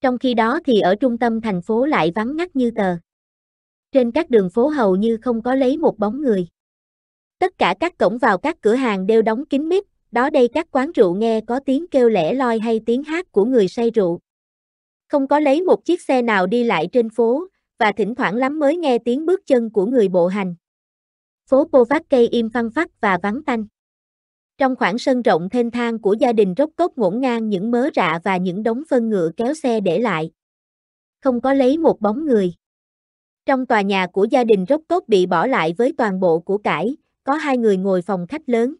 Trong khi đó thì ở trung tâm thành phố lại vắng ngắt như tờ. Trên các đường phố hầu như không có lấy một bóng người. Tất cả các cổng vào các cửa hàng đều đóng kín mít, đó đây các quán rượu nghe có tiếng kêu lẻ loi hay tiếng hát của người say rượu. Không có lấy một chiếc xe nào đi lại trên phố, và thỉnh thoảng lắm mới nghe tiếng bước chân của người bộ hành. Phố Povacay im phăng phắc và vắng tanh. Trong khoảng sân rộng thênh thang của gia đình rốc cốt ngổn ngang những mớ rạ và những đống phân ngựa kéo xe để lại. Không có lấy một bóng người. Trong tòa nhà của gia đình rốc cốt bị bỏ lại với toàn bộ của cải, có hai người ngồi phòng khách lớn.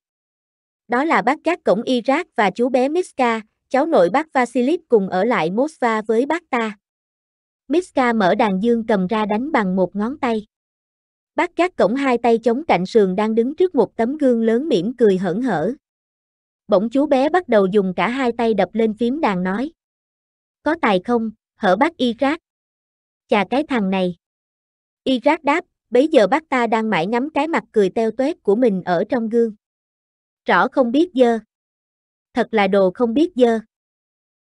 Đó là bác Cát Cổng Iraq và chú bé Miska, cháu nội bác Vasilis cùng ở lại Mosva với bác ta. Miska mở đàn dương cầm ra đánh bằng một ngón tay. Bác Cát Cổng hai tay chống cạnh sườn đang đứng trước một tấm gương lớn mỉm cười hởn hở. Bỗng chú bé bắt đầu dùng cả hai tay đập lên phím đàn nói. Có tài không, hở bác y rác. Chà cái thằng này. Y rác đáp, bấy giờ bác ta đang mãi ngắm cái mặt cười teo tuét của mình ở trong gương. Rõ không biết dơ. Thật là đồ không biết dơ.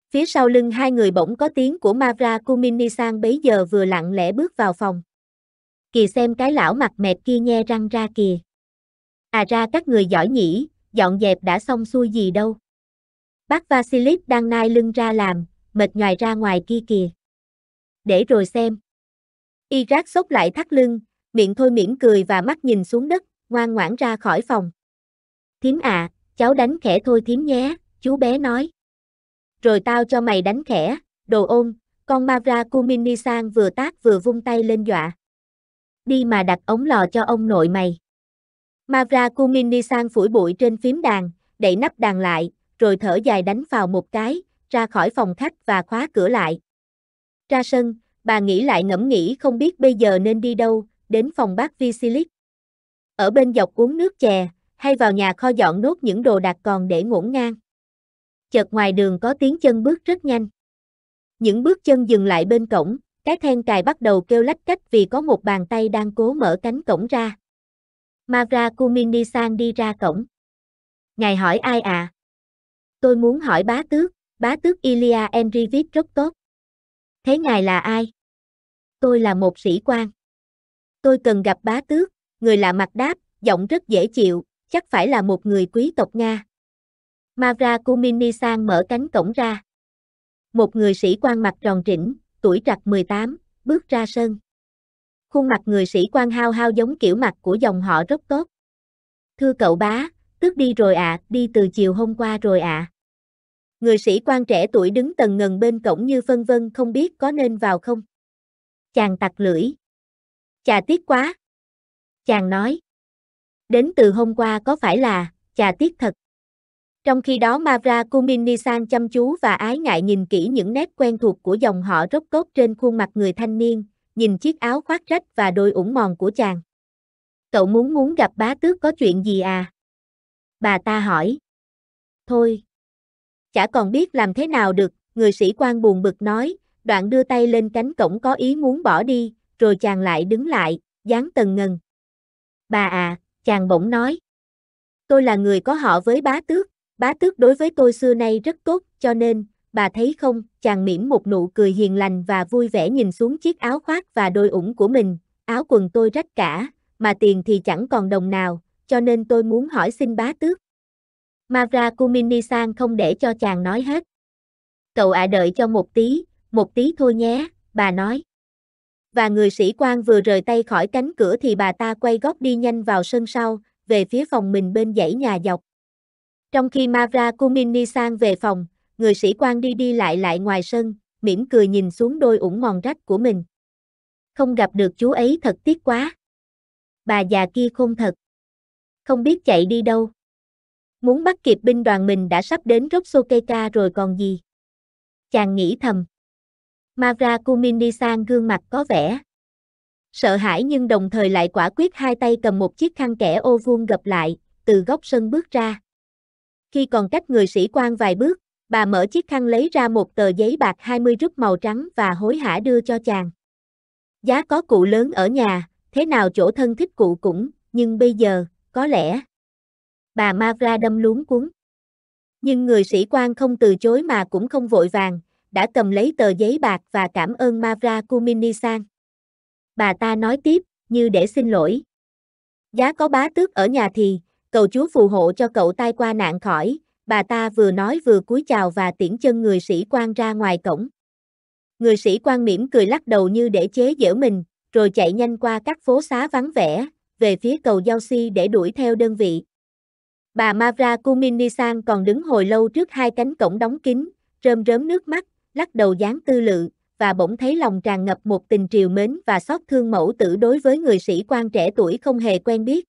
Phía sau lưng hai người bỗng có tiếng của Mavra Kuminisan bấy giờ vừa lặng lẽ bước vào phòng kìa xem cái lão mặt mệt kia nhe răng ra kìa. À ra các người giỏi nhỉ, dọn dẹp đã xong xuôi gì đâu. Bác Vasilis đang nai lưng ra làm, mệt ngoài ra ngoài kia kìa. Để rồi xem. Iraq sốc lại thắt lưng, miệng thôi mỉm cười và mắt nhìn xuống đất, ngoan ngoãn ra khỏi phòng. Thím à, cháu đánh khẽ thôi thím nhé, chú bé nói. Rồi tao cho mày đánh khẽ, đồ ôn, con Mavra Kuminisang vừa tác vừa vung tay lên dọa đi mà đặt ống lò cho ông nội mày. Mavra đi sang phủi bụi trên phím đàn, đậy nắp đàn lại, rồi thở dài đánh vào một cái, ra khỏi phòng khách và khóa cửa lại. Ra sân, bà nghĩ lại ngẫm nghĩ không biết bây giờ nên đi đâu, đến phòng bác Visilic. Ở bên dọc uống nước chè, hay vào nhà kho dọn nốt những đồ đạc còn để ngổn ngang. Chợt ngoài đường có tiếng chân bước rất nhanh. Những bước chân dừng lại bên cổng, cái then cài bắt đầu kêu lách cách vì có một bàn tay đang cố mở cánh cổng ra. Mara Kuminisan đi ra cổng. Ngài hỏi ai à? Tôi muốn hỏi bá tước, bá tước Ilya Enrivit rất tốt. Thế ngài là ai? Tôi là một sĩ quan. Tôi cần gặp bá tước, người lạ mặt đáp, giọng rất dễ chịu, chắc phải là một người quý tộc Nga. Mavra Kuminisan mở cánh cổng ra. Một người sĩ quan mặt tròn trĩnh, tuổi trạc 18, bước ra sân. Khuôn mặt người sĩ quan hao hao giống kiểu mặt của dòng họ rất tốt. Thưa cậu bá, tước đi rồi ạ, à, đi từ chiều hôm qua rồi ạ. À. Người sĩ quan trẻ tuổi đứng tần ngần bên cổng như phân vân không biết có nên vào không. Chàng tặc lưỡi. Chà tiếc quá. Chàng nói. Đến từ hôm qua có phải là, chà tiếc thật. Trong khi đó Mavra kumin Nissan chăm chú và ái ngại nhìn kỹ những nét quen thuộc của dòng họ rốc cốt trên khuôn mặt người thanh niên, nhìn chiếc áo khoác rách và đôi ủng mòn của chàng. Cậu muốn muốn gặp bá tước có chuyện gì à? Bà ta hỏi. Thôi. Chả còn biết làm thế nào được, người sĩ quan buồn bực nói, đoạn đưa tay lên cánh cổng có ý muốn bỏ đi, rồi chàng lại đứng lại, dáng tần ngần. Bà à, chàng bỗng nói. Tôi là người có họ với bá tước. Bá tước đối với tôi xưa nay rất tốt, cho nên, bà thấy không, chàng mỉm một nụ cười hiền lành và vui vẻ nhìn xuống chiếc áo khoác và đôi ủng của mình, áo quần tôi rách cả, mà tiền thì chẳng còn đồng nào, cho nên tôi muốn hỏi xin bá tước. Mavra kumini không để cho chàng nói hết. Cậu ạ à đợi cho một tí, một tí thôi nhé, bà nói. Và người sĩ quan vừa rời tay khỏi cánh cửa thì bà ta quay gót đi nhanh vào sân sau, về phía phòng mình bên dãy nhà dọc. Trong khi Mavra Kumini sang về phòng, người sĩ quan đi đi lại lại ngoài sân, mỉm cười nhìn xuống đôi ủng mòn rách của mình. Không gặp được chú ấy thật tiếc quá. Bà già kia khôn thật. Không biết chạy đi đâu. Muốn bắt kịp binh đoàn mình đã sắp đến Roksokeka rồi còn gì. Chàng nghĩ thầm. Mavra Kumini sang gương mặt có vẻ. Sợ hãi nhưng đồng thời lại quả quyết hai tay cầm một chiếc khăn kẻ ô vuông gập lại, từ góc sân bước ra. Khi còn cách người sĩ quan vài bước, bà mở chiếc khăn lấy ra một tờ giấy bạc 20 rúp màu trắng và hối hả đưa cho chàng. Giá có cụ lớn ở nhà, thế nào chỗ thân thích cụ cũng, nhưng bây giờ, có lẽ. Bà Mavra đâm luống cuốn. Nhưng người sĩ quan không từ chối mà cũng không vội vàng, đã cầm lấy tờ giấy bạc và cảm ơn Mavra Kuminisan. Bà ta nói tiếp, như để xin lỗi. Giá có bá tước ở nhà thì, cầu Chúa phù hộ cho cậu tai qua nạn khỏi, bà ta vừa nói vừa cúi chào và tiễn chân người sĩ quan ra ngoài cổng. Người sĩ quan mỉm cười lắc đầu như để chế giễu mình, rồi chạy nhanh qua các phố xá vắng vẻ, về phía cầu Giao Si để đuổi theo đơn vị. Bà Mavra Kuminisan còn đứng hồi lâu trước hai cánh cổng đóng kín, rơm rớm nước mắt, lắc đầu dáng tư lự, và bỗng thấy lòng tràn ngập một tình triều mến và xót thương mẫu tử đối với người sĩ quan trẻ tuổi không hề quen biết.